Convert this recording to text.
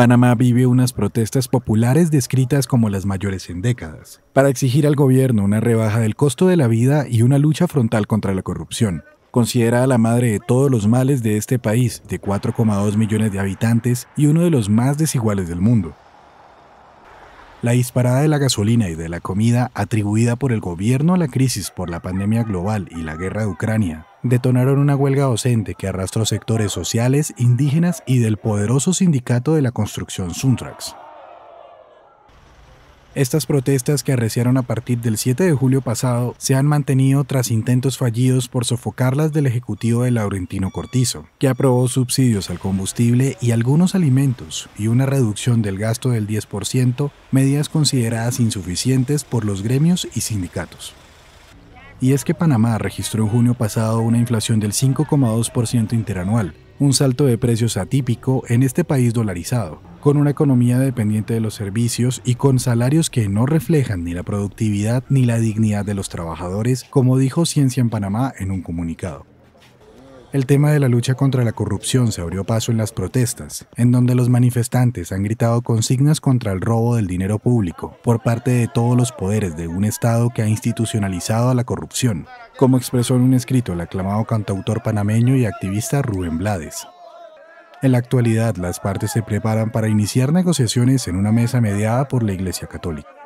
Panamá vive unas protestas populares descritas como las mayores en décadas, para exigir al gobierno una rebaja del costo de la vida y una lucha frontal contra la corrupción. Considerada la madre de todos los males de este país, de 4,2 millones de habitantes y uno de los más desiguales del mundo. La disparada de la gasolina y de la comida atribuida por el gobierno a la crisis por la pandemia global y la guerra de Ucrania detonaron una huelga docente que arrastró sectores sociales, indígenas y del poderoso sindicato de la construcción Suntrax. Estas protestas que arreciaron a partir del 7 de julio pasado se han mantenido tras intentos fallidos por sofocarlas del Ejecutivo de Laurentino Cortizo, que aprobó subsidios al combustible y algunos alimentos y una reducción del gasto del 10%, medidas consideradas insuficientes por los gremios y sindicatos y es que Panamá registró en junio pasado una inflación del 5,2% interanual, un salto de precios atípico en este país dolarizado, con una economía dependiente de los servicios y con salarios que no reflejan ni la productividad ni la dignidad de los trabajadores, como dijo Ciencia en Panamá en un comunicado. El tema de la lucha contra la corrupción se abrió paso en las protestas, en donde los manifestantes han gritado consignas contra el robo del dinero público por parte de todos los poderes de un Estado que ha institucionalizado a la corrupción, como expresó en un escrito el aclamado cantautor panameño y activista Rubén Blades. En la actualidad, las partes se preparan para iniciar negociaciones en una mesa mediada por la Iglesia Católica.